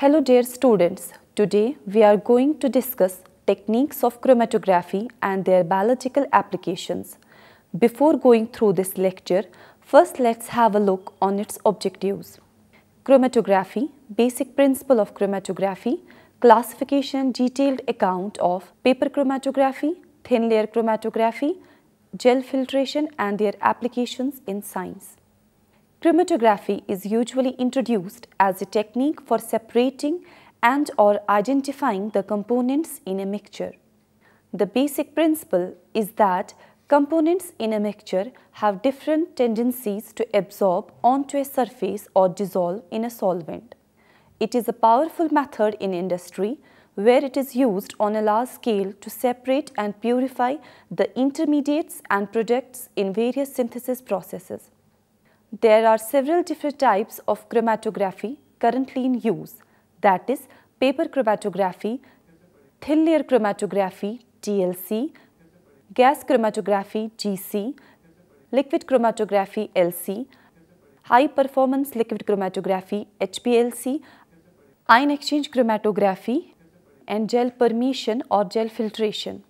Hello dear students, today we are going to discuss techniques of chromatography and their biological applications. Before going through this lecture, first let's have a look on its objectives. Chromatography, basic principle of chromatography, classification detailed account of paper chromatography, thin layer chromatography, gel filtration and their applications in science. Chromatography is usually introduced as a technique for separating and or identifying the components in a mixture. The basic principle is that components in a mixture have different tendencies to absorb onto a surface or dissolve in a solvent. It is a powerful method in industry where it is used on a large scale to separate and purify the intermediates and products in various synthesis processes. There are several different types of chromatography currently in use that is paper chromatography, thin layer chromatography TLC, gas chromatography GC, liquid chromatography LC, high performance liquid chromatography HPLC, ion exchange chromatography and gel permeation or gel filtration.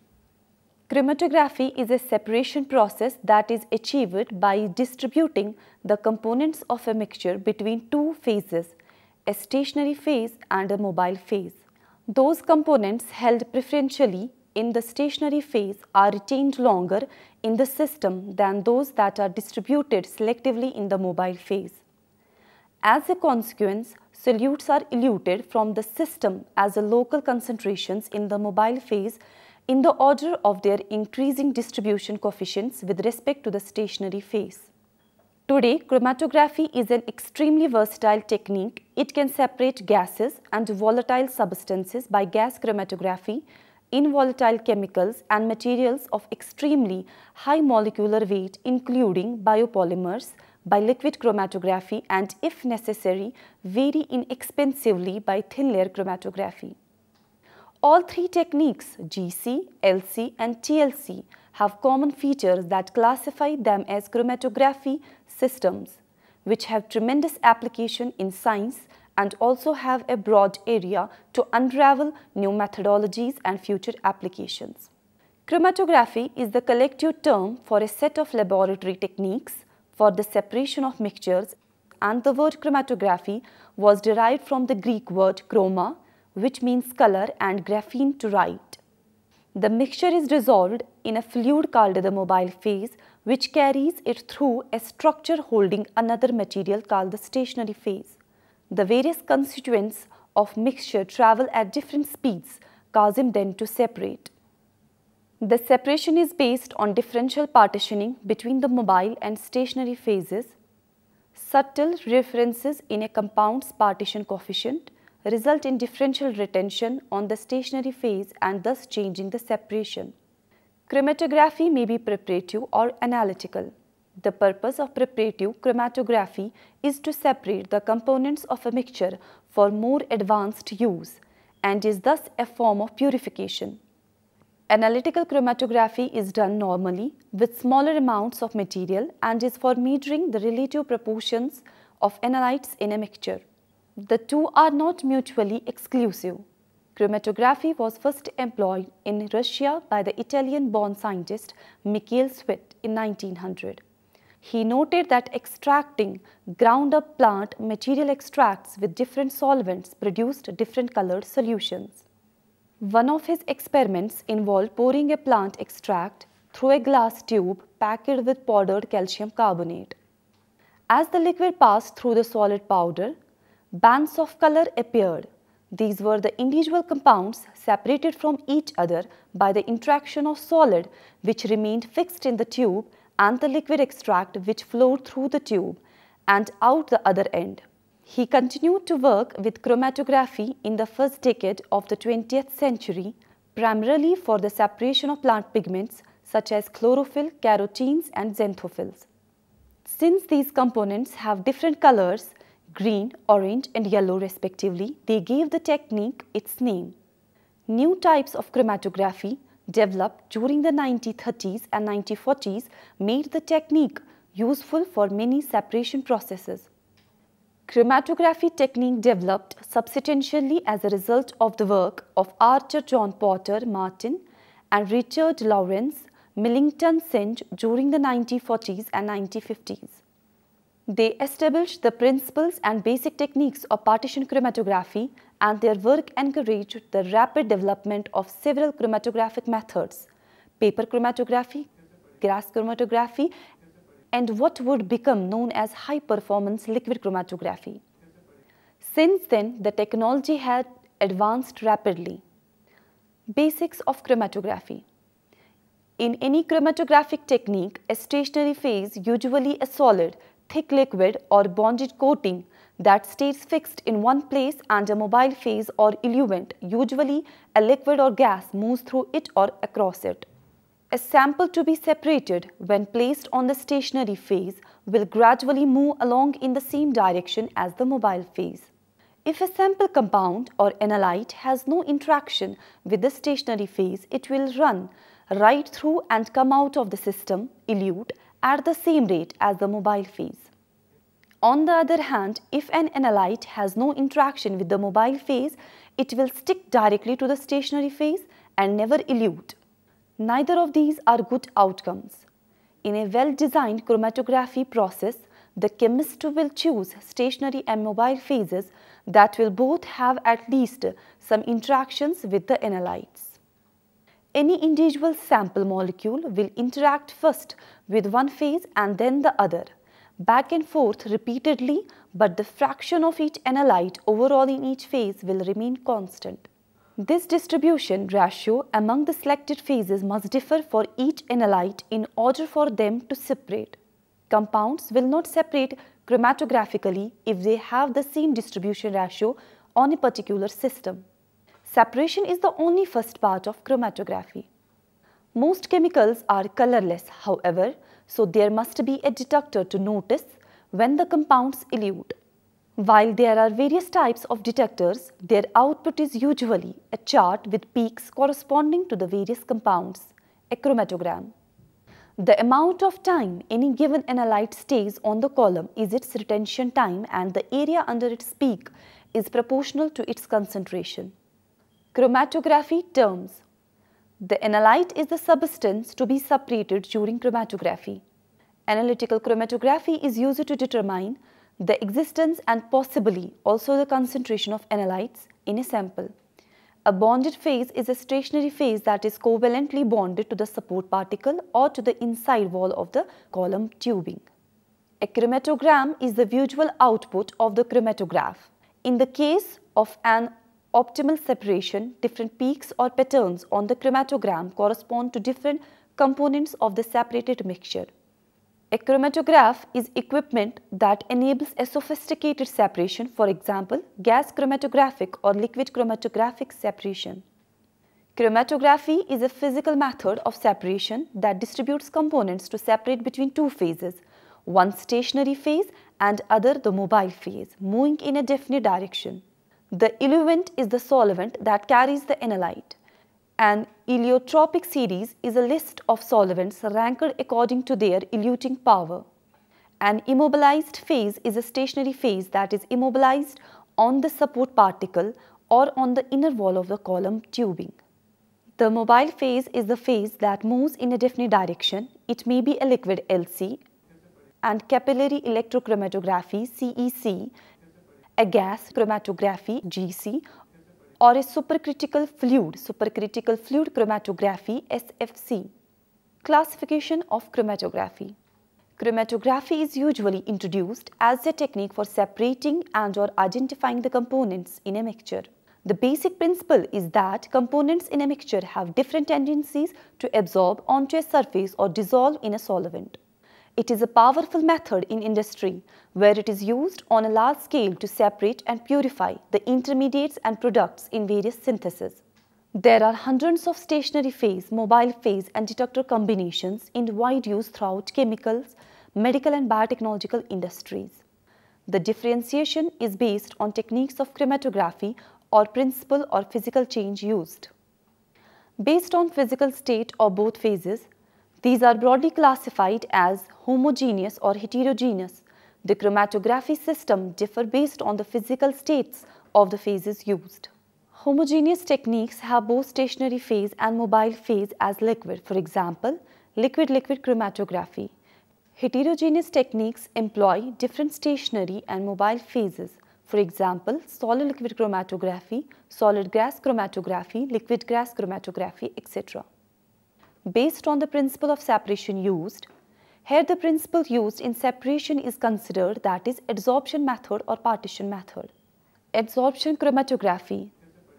Chromatography is a separation process that is achieved by distributing the components of a mixture between two phases, a stationary phase and a mobile phase. Those components held preferentially in the stationary phase are retained longer in the system than those that are distributed selectively in the mobile phase. As a consequence, solutes are eluted from the system as the local concentrations in the mobile phase in the order of their increasing distribution coefficients with respect to the stationary phase. Today, chromatography is an extremely versatile technique. It can separate gases and volatile substances by gas chromatography, involatile chemicals and materials of extremely high molecular weight including biopolymers, by liquid chromatography and if necessary, very inexpensively by thin layer chromatography. All three techniques, GC, LC and TLC, have common features that classify them as chromatography systems, which have tremendous application in science and also have a broad area to unravel new methodologies and future applications. Chromatography is the collective term for a set of laboratory techniques for the separation of mixtures and the word chromatography was derived from the Greek word chroma, which means color and graphene to write. The mixture is dissolved in a fluid called the mobile phase which carries it through a structure holding another material called the stationary phase. The various constituents of mixture travel at different speeds causing them to separate. The separation is based on differential partitioning between the mobile and stationary phases, subtle references in a compound's partition coefficient, result in differential retention on the stationary phase and thus changing the separation. Chromatography may be preparative or analytical. The purpose of preparative chromatography is to separate the components of a mixture for more advanced use and is thus a form of purification. Analytical chromatography is done normally with smaller amounts of material and is for measuring the relative proportions of analytes in a mixture the two are not mutually exclusive. Chromatography was first employed in Russia by the Italian-born scientist Mikhail Swift in 1900. He noted that extracting ground-up plant material extracts with different solvents produced different colored solutions. One of his experiments involved pouring a plant extract through a glass tube packed with powdered calcium carbonate. As the liquid passed through the solid powder, bands of color appeared. These were the individual compounds separated from each other by the interaction of solid which remained fixed in the tube and the liquid extract which flowed through the tube and out the other end. He continued to work with chromatography in the first decade of the 20th century, primarily for the separation of plant pigments such as chlorophyll, carotenes and xanthophylls. Since these components have different colors, green, orange and yellow respectively, they gave the technique its name. New types of chromatography developed during the 1930s and 1940s made the technique useful for many separation processes. Chromatography technique developed substantially as a result of the work of Archer John Potter Martin and Richard Lawrence Millington Synge during the 1940s and 1950s. They established the principles and basic techniques of partition chromatography and their work encouraged the rapid development of several chromatographic methods, paper chromatography, gas chromatography and what would become known as high-performance liquid chromatography. Since then, the technology had advanced rapidly. Basics of chromatography. In any chromatographic technique, a stationary phase, usually a solid, thick liquid or bonded coating that stays fixed in one place and a mobile phase or eluent, usually a liquid or gas, moves through it or across it. A sample to be separated when placed on the stationary phase will gradually move along in the same direction as the mobile phase. If a sample compound or analyte has no interaction with the stationary phase, it will run Right through and come out of the system, elute, at the same rate as the mobile phase. On the other hand, if an analyte has no interaction with the mobile phase, it will stick directly to the stationary phase and never elute. Neither of these are good outcomes. In a well-designed chromatography process, the chemist will choose stationary and mobile phases that will both have at least some interactions with the analytes any individual sample molecule will interact first with one phase and then the other, back and forth repeatedly but the fraction of each analyte overall in each phase will remain constant. This distribution ratio among the selected phases must differ for each analyte in order for them to separate. Compounds will not separate chromatographically if they have the same distribution ratio on a particular system. Separation is the only first part of chromatography. Most chemicals are colorless, however, so there must be a detector to notice when the compounds elude. While there are various types of detectors, their output is usually a chart with peaks corresponding to the various compounds, a chromatogram. The amount of time any given analyte stays on the column is its retention time and the area under its peak is proportional to its concentration. Chromatography terms. The analyte is the substance to be separated during chromatography. Analytical chromatography is used to determine the existence and possibly also the concentration of analytes in a sample. A bonded phase is a stationary phase that is covalently bonded to the support particle or to the inside wall of the column tubing. A chromatogram is the visual output of the chromatograph. In the case of an optimal separation, different peaks or patterns on the chromatogram correspond to different components of the separated mixture. A chromatograph is equipment that enables a sophisticated separation, for example, gas chromatographic or liquid chromatographic separation. Chromatography is a physical method of separation that distributes components to separate between two phases, one stationary phase and other the mobile phase, moving in a definite direction. The eluent is the solvent that carries the analyte. An eliotropic series is a list of solvents ranked according to their eluting power. An immobilized phase is a stationary phase that is immobilized on the support particle or on the inner wall of the column tubing. The mobile phase is the phase that moves in a definite direction. It may be a liquid LC and capillary electrochromatography CEC a gas chromatography GC or a supercritical fluid supercritical fluid chromatography SFC. Classification of chromatography Chromatography is usually introduced as a technique for separating and or identifying the components in a mixture. The basic principle is that components in a mixture have different tendencies to absorb onto a surface or dissolve in a solvent. It is a powerful method in industry where it is used on a large scale to separate and purify the intermediates and products in various syntheses. There are hundreds of stationary phase, mobile phase and detector combinations in wide use throughout chemicals, medical and biotechnological industries. The differentiation is based on techniques of chromatography or principle or physical change used. Based on physical state or both phases, these are broadly classified as homogeneous or heterogeneous. The chromatography system differ based on the physical states of the phases used. Homogeneous techniques have both stationary phase and mobile phase as liquid, for example, liquid-liquid chromatography. Heterogeneous techniques employ different stationary and mobile phases, for example, solid-liquid chromatography, solid-gas chromatography, liquid-gas chromatography, etc based on the principle of separation used. Here the principle used in separation is considered that is adsorption method or partition method. Adsorption chromatography.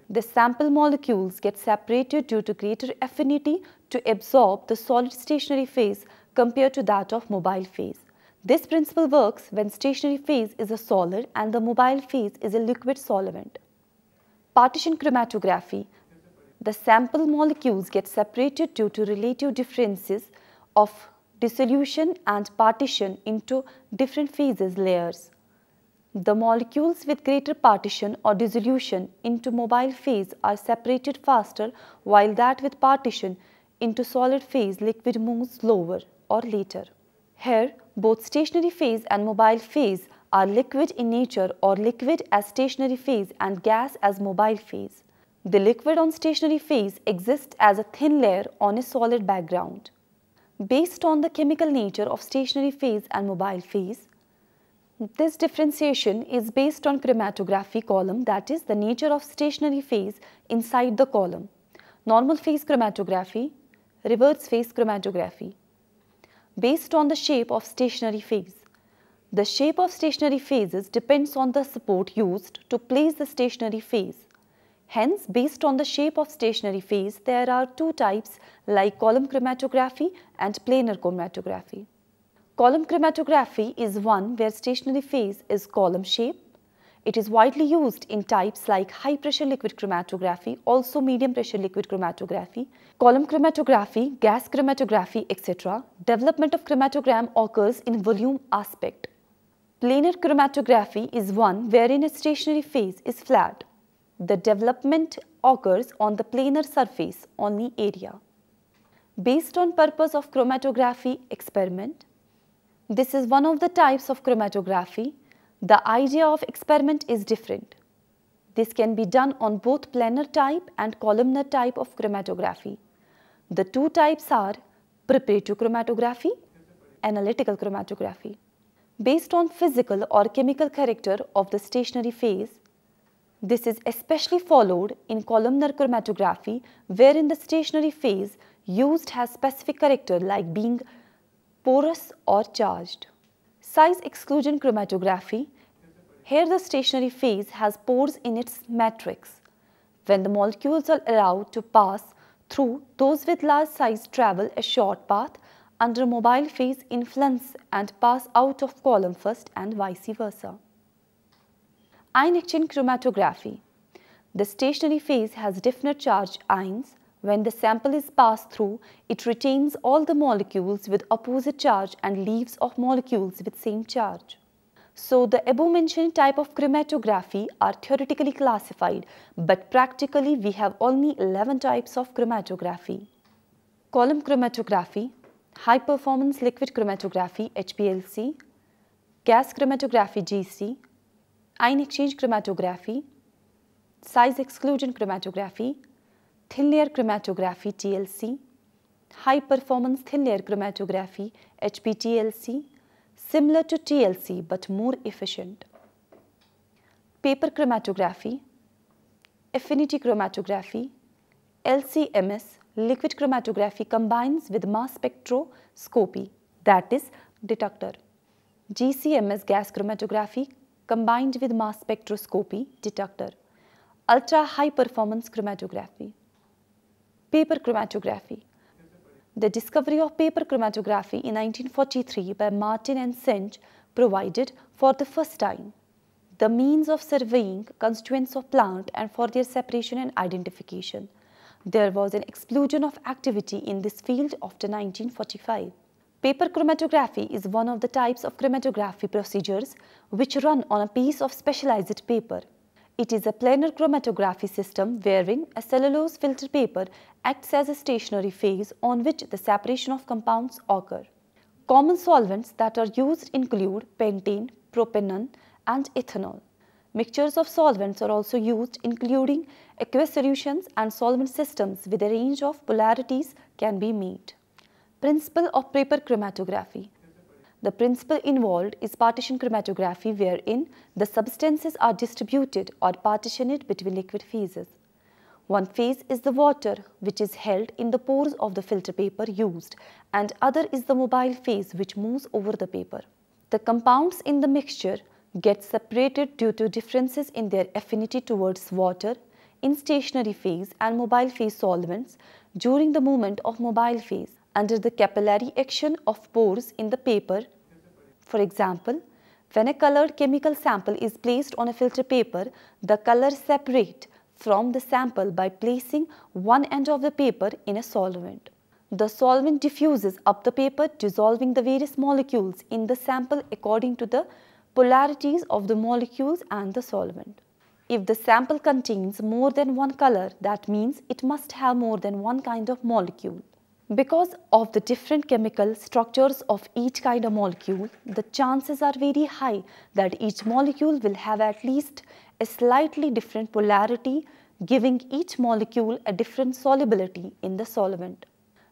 The sample molecules get separated due to greater affinity to absorb the solid stationary phase compared to that of mobile phase. This principle works when stationary phase is a solid and the mobile phase is a liquid solvent. Partition chromatography the sample molecules get separated due to relative differences of dissolution and partition into different phases layers. The molecules with greater partition or dissolution into mobile phase are separated faster while that with partition into solid phase liquid moves slower or later. Here both stationary phase and mobile phase are liquid in nature or liquid as stationary phase and gas as mobile phase. The liquid on stationary phase exists as a thin layer on a solid background. Based on the chemical nature of stationary phase and mobile phase, this differentiation is based on chromatography column that is the nature of stationary phase inside the column, normal phase chromatography, reverse phase chromatography. Based on the shape of stationary phase, the shape of stationary phases depends on the support used to place the stationary phase. Hence, based on the shape of stationary phase, there are two types like column chromatography and planar chromatography. Column chromatography is one where stationary phase is column shape. It is widely used in types like high pressure liquid chromatography, also medium pressure liquid chromatography, column chromatography, gas chromatography, etc. Development of chromatogram occurs in volume aspect. Planar chromatography is one wherein a stationary phase is flat. The development occurs on the planar surface on the area. Based on purpose of chromatography experiment, this is one of the types of chromatography. The idea of experiment is different. This can be done on both planar type and columnar type of chromatography. The two types are preparative chromatography, analytical chromatography. Based on physical or chemical character of the stationary phase, this is especially followed in columnar chromatography wherein the stationary phase used has specific character like being porous or charged. Size exclusion chromatography. Here the stationary phase has pores in its matrix. When the molecules are allowed to pass through, those with large size travel a short path under mobile phase influence and pass out of column first and vice versa. Ion exchange chromatography. The stationary phase has definite charge ions. When the sample is passed through, it retains all the molecules with opposite charge and leaves off molecules with same charge. So the above-mentioned type of chromatography are theoretically classified, but practically we have only 11 types of chromatography. Column chromatography, high-performance liquid chromatography HPLC, gas chromatography GC, ion exchange chromatography, size exclusion chromatography, thin layer chromatography TLC, high performance thin layer chromatography HPTLC, similar to TLC but more efficient. Paper chromatography, affinity chromatography, LCMS liquid chromatography combines with mass spectroscopy that is detector. GCMS gas chromatography combined with mass spectroscopy detector, ultra-high performance chromatography, paper chromatography. The discovery of paper chromatography in 1943 by Martin and Senge provided for the first time the means of surveying constituents of plant and for their separation and identification. There was an explosion of activity in this field after 1945. Paper chromatography is one of the types of chromatography procedures which run on a piece of specialized paper. It is a planar chromatography system wherein a cellulose filter paper acts as a stationary phase on which the separation of compounds occur. Common solvents that are used include pentane, propanone and ethanol. Mixtures of solvents are also used including aqueous solutions and solvent systems with a range of polarities can be made. Principle of paper chromatography. The principle involved is partition chromatography wherein the substances are distributed or partitioned between liquid phases. One phase is the water which is held in the pores of the filter paper used and other is the mobile phase which moves over the paper. The compounds in the mixture get separated due to differences in their affinity towards water in stationary phase and mobile phase solvents during the movement of mobile phase under the capillary action of pores in the paper. For example, when a colored chemical sample is placed on a filter paper, the colors separate from the sample by placing one end of the paper in a solvent. The solvent diffuses up the paper dissolving the various molecules in the sample according to the polarities of the molecules and the solvent. If the sample contains more than one color, that means it must have more than one kind of molecule. Because of the different chemical structures of each kind of molecule, the chances are very high that each molecule will have at least a slightly different polarity giving each molecule a different solubility in the solvent.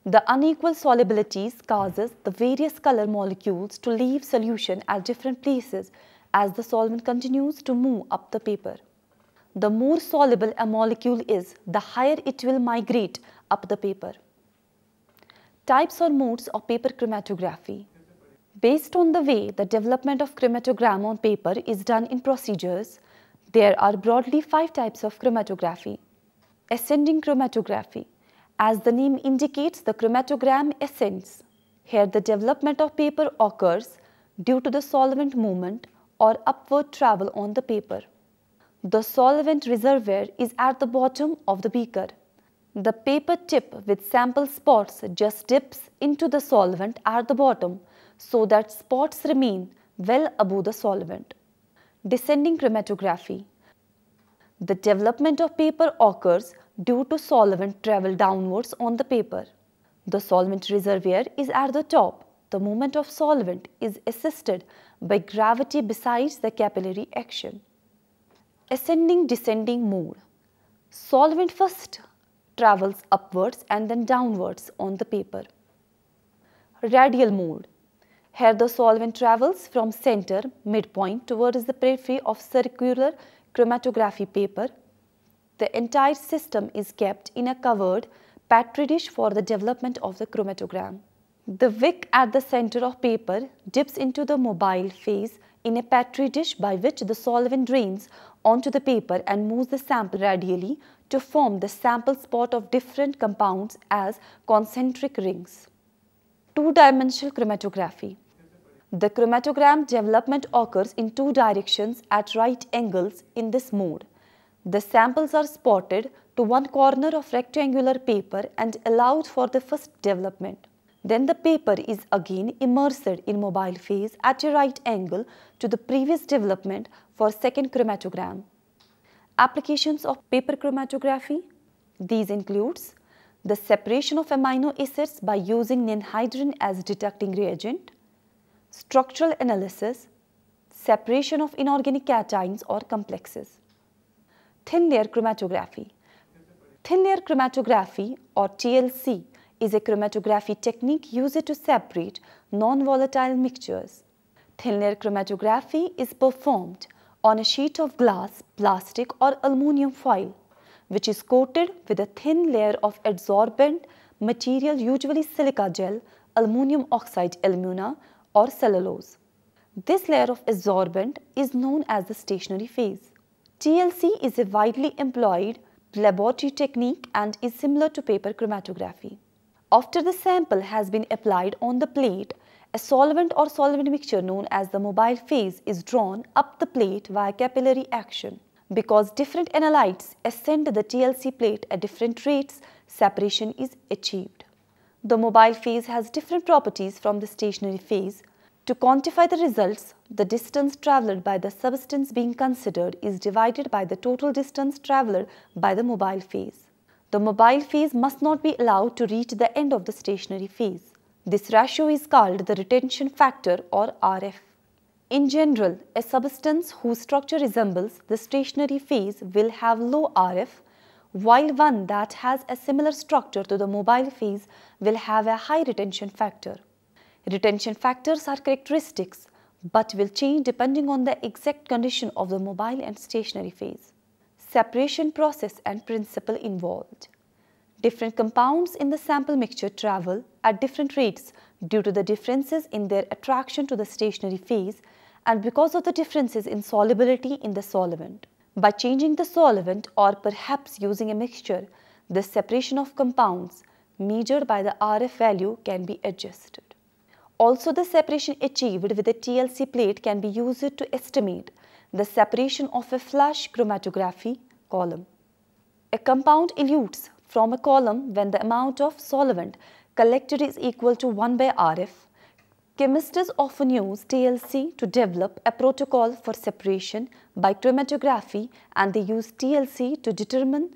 The unequal solubilities causes the various color molecules to leave solution at different places as the solvent continues to move up the paper. The more soluble a molecule is, the higher it will migrate up the paper types or modes of paper chromatography. Based on the way the development of chromatogram on paper is done in procedures, there are broadly five types of chromatography. Ascending chromatography. As the name indicates, the chromatogram ascends. Here the development of paper occurs due to the solvent movement or upward travel on the paper. The solvent reservoir is at the bottom of the beaker. The paper tip with sample spots just dips into the solvent at the bottom so that spots remain well above the solvent. Descending chromatography The development of paper occurs due to solvent travel downwards on the paper. The solvent reservoir is at the top. The movement of solvent is assisted by gravity besides the capillary action. Ascending-descending mode Solvent first travels upwards and then downwards on the paper. Radial mode. Here the solvent travels from center midpoint towards the periphery of circular chromatography paper. The entire system is kept in a covered petri dish for the development of the chromatogram. The wick at the center of paper dips into the mobile phase in a petri dish by which the solvent drains onto the paper and moves the sample radially to form the sample spot of different compounds as concentric rings. Two-dimensional chromatography. The chromatogram development occurs in two directions at right angles in this mode. The samples are spotted to one corner of rectangular paper and allowed for the first development. Then the paper is again immersed in mobile phase at a right angle to the previous development for second chromatogram. Applications of paper chromatography. These includes the separation of amino acids by using ninhydrin as detecting reagent, structural analysis, separation of inorganic cations or complexes. Thin layer chromatography. Thin layer chromatography or TLC is a chromatography technique used to separate non-volatile mixtures. Thin layer chromatography is performed on a sheet of glass, plastic or aluminium foil which is coated with a thin layer of adsorbent material usually silica gel, aluminium oxide alumina or cellulose. This layer of adsorbent is known as the stationary phase. TLC is a widely employed laboratory technique and is similar to paper chromatography. After the sample has been applied on the plate, a solvent or solvent mixture known as the mobile phase is drawn up the plate via capillary action. Because different analytes ascend the TLC plate at different rates, separation is achieved. The mobile phase has different properties from the stationary phase. To quantify the results, the distance travelled by the substance being considered is divided by the total distance travelled by the mobile phase. The mobile phase must not be allowed to reach the end of the stationary phase. This ratio is called the retention factor or RF. In general, a substance whose structure resembles the stationary phase will have low RF, while one that has a similar structure to the mobile phase will have a high retention factor. Retention factors are characteristics but will change depending on the exact condition of the mobile and stationary phase. Separation process and principle involved. Different compounds in the sample mixture travel at different rates due to the differences in their attraction to the stationary phase and because of the differences in solubility in the solvent. By changing the solvent or perhaps using a mixture, the separation of compounds measured by the RF value can be adjusted. Also, the separation achieved with a TLC plate can be used to estimate the separation of a flash chromatography column. A compound elutes from a column when the amount of solvent collected is equal to 1 by RF. Chemists often use TLC to develop a protocol for separation by chromatography and they use TLC to determine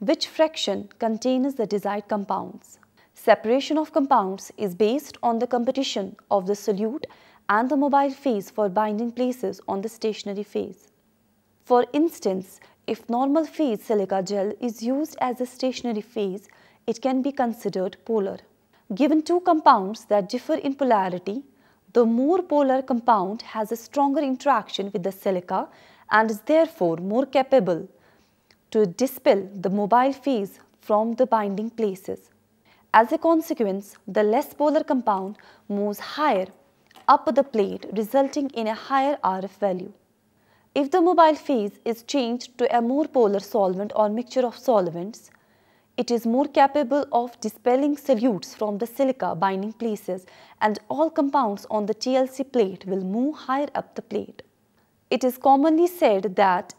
which fraction contains the desired compounds. Separation of compounds is based on the competition of the solute and the mobile phase for binding places on the stationary phase. For instance, if normal phase silica gel is used as a stationary phase, it can be considered polar. Given two compounds that differ in polarity, the more polar compound has a stronger interaction with the silica and is therefore more capable to dispel the mobile phase from the binding places. As a consequence, the less polar compound moves higher up the plate resulting in a higher RF value. If the mobile phase is changed to a more polar solvent or mixture of solvents, it is more capable of dispelling solutes from the silica binding places and all compounds on the TLC plate will move higher up the plate. It is commonly said that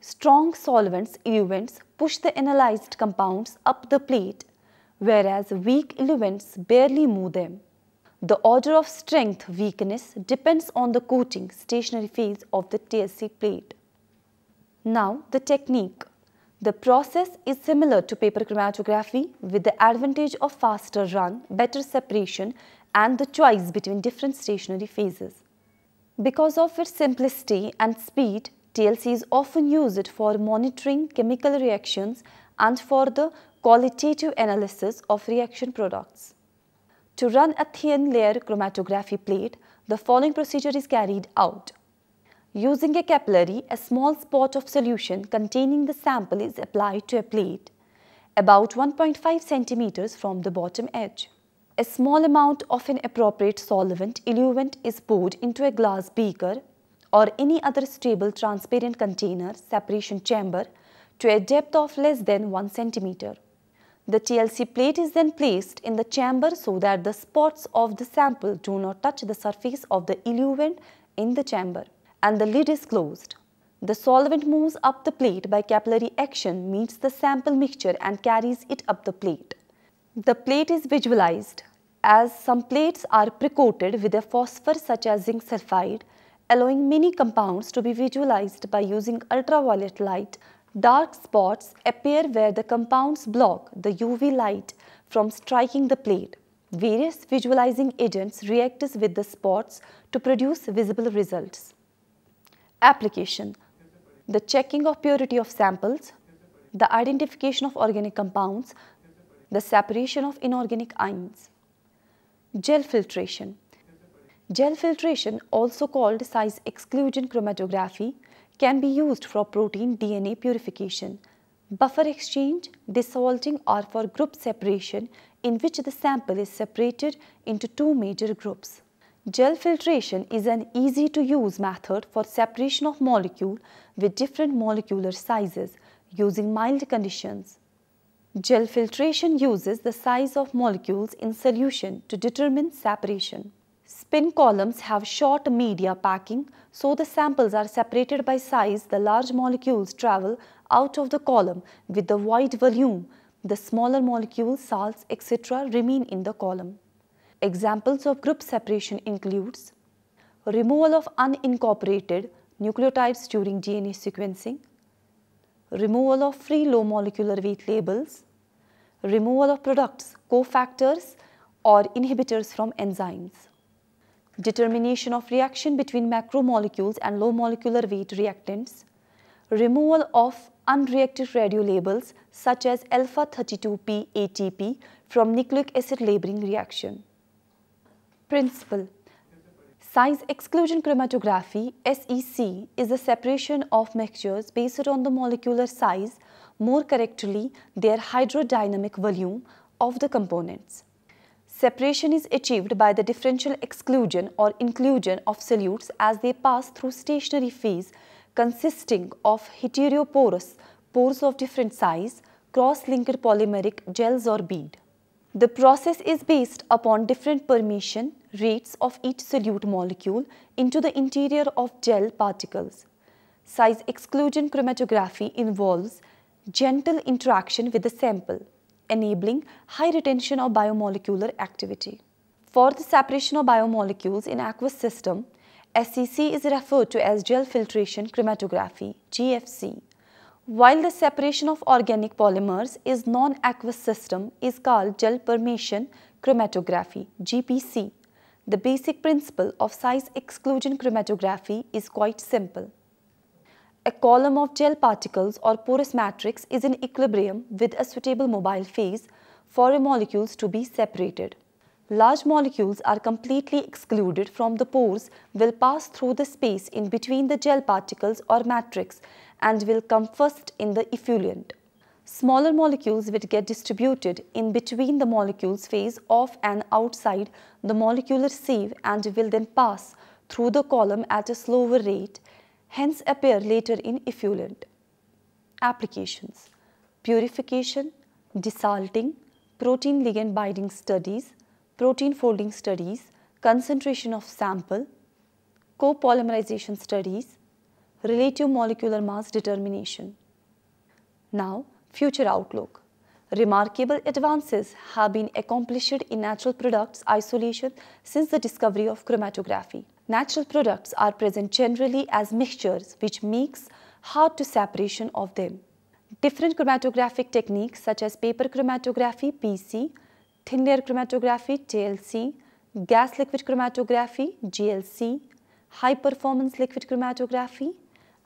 strong solvents eluvents push the analyzed compounds up the plate whereas weak eluvents barely move them. The order of strength weakness depends on the coating stationary phase of the TSC plate. Now the technique. The process is similar to paper chromatography with the advantage of faster run, better separation and the choice between different stationary phases. Because of its simplicity and speed, TLC is often used for monitoring chemical reactions and for the qualitative analysis of reaction products. To run a thin layer chromatography plate, the following procedure is carried out. Using a capillary, a small spot of solution containing the sample is applied to a plate, about 1.5 centimeters from the bottom edge. A small amount of an appropriate solvent eluent is poured into a glass beaker or any other stable transparent container separation chamber to a depth of less than 1 centimeter. The TLC plate is then placed in the chamber so that the spots of the sample do not touch the surface of the eluent in the chamber and the lid is closed. The solvent moves up the plate by capillary action, meets the sample mixture and carries it up the plate. The plate is visualized as some plates are pre-coated with a phosphor such as zinc sulfide, allowing many compounds to be visualized by using ultraviolet light Dark spots appear where the compounds block the UV light from striking the plate. Various visualizing agents react with the spots to produce visible results. Application The checking of purity of samples, the identification of organic compounds, the separation of inorganic ions. Gel filtration Gel filtration, also called size exclusion chromatography, can be used for protein DNA purification, buffer exchange, dissolving, or for group separation in which the sample is separated into two major groups. Gel filtration is an easy to use method for separation of molecule with different molecular sizes using mild conditions. Gel filtration uses the size of molecules in solution to determine separation. Spin columns have short media packing, so the samples are separated by size. The large molecules travel out of the column with the wide volume. The smaller molecules, salts, etc. remain in the column. Examples of group separation includes removal of unincorporated nucleotides during DNA sequencing, removal of free low molecular weight labels, removal of products, cofactors or inhibitors from enzymes determination of reaction between macromolecules and low molecular weight reactants, removal of unreacted radio labels such as alpha 32P ATP from nucleic acid labeling reaction. Principle Size exclusion chromatography SEC is the separation of mixtures based on the molecular size, more correctly their hydrodynamic volume of the components. Separation is achieved by the differential exclusion or inclusion of solutes as they pass through stationary phase consisting of heteroporous pores of different size, cross-linked polymeric gels or bead. The process is based upon different permeation rates of each solute molecule into the interior of gel particles. Size exclusion chromatography involves gentle interaction with the sample enabling high retention of biomolecular activity. For the separation of biomolecules in aqueous system, SEC is referred to as gel filtration chromatography, GFC. While the separation of organic polymers is non-aqueous system is called gel permeation chromatography, GPC. The basic principle of size exclusion chromatography is quite simple. A column of gel particles or porous matrix is in equilibrium with a suitable mobile phase for molecules to be separated. Large molecules are completely excluded from the pores will pass through the space in between the gel particles or matrix and will come first in the effluent. Smaller molecules will get distributed in between the molecules phase of and outside the molecular sieve and will then pass through the column at a slower rate hence appear later in effluent. Applications Purification, desalting, protein ligand binding studies, protein folding studies, concentration of sample, copolymerization studies, relative molecular mass determination. Now, future outlook. Remarkable advances have been accomplished in natural products isolation since the discovery of chromatography. Natural products are present generally as mixtures which makes hard to separation of them. Different chromatographic techniques such as paper chromatography PC, thin layer chromatography TLC, gas liquid chromatography GLC, high performance liquid chromatography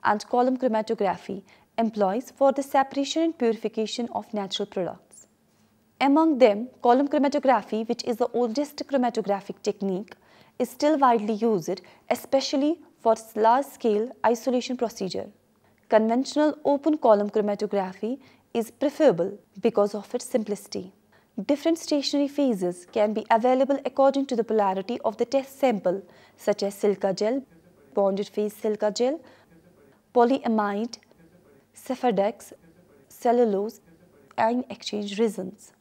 and column chromatography employs for the separation and purification of natural products. Among them, column chromatography which is the oldest chromatographic technique is still widely used, especially for large-scale isolation procedure. Conventional open column chromatography is preferable because of its simplicity. Different stationary phases can be available according to the polarity of the test sample, such as silica gel, bonded phase silica gel, polyamide, Cephardex, cellulose, and exchange resins.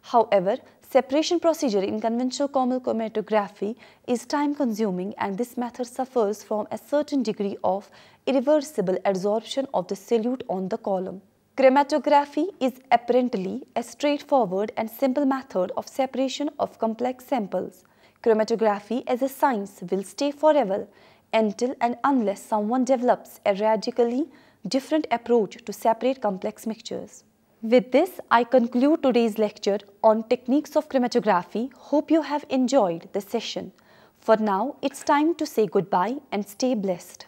However, Separation procedure in conventional comal chromatography is time consuming and this method suffers from a certain degree of irreversible adsorption of the solute on the column. Chromatography is apparently a straightforward and simple method of separation of complex samples. Chromatography as a science will stay forever until and unless someone develops a radically different approach to separate complex mixtures. With this, I conclude today's lecture on techniques of chromatography. Hope you have enjoyed this session. For now, it's time to say goodbye and stay blessed.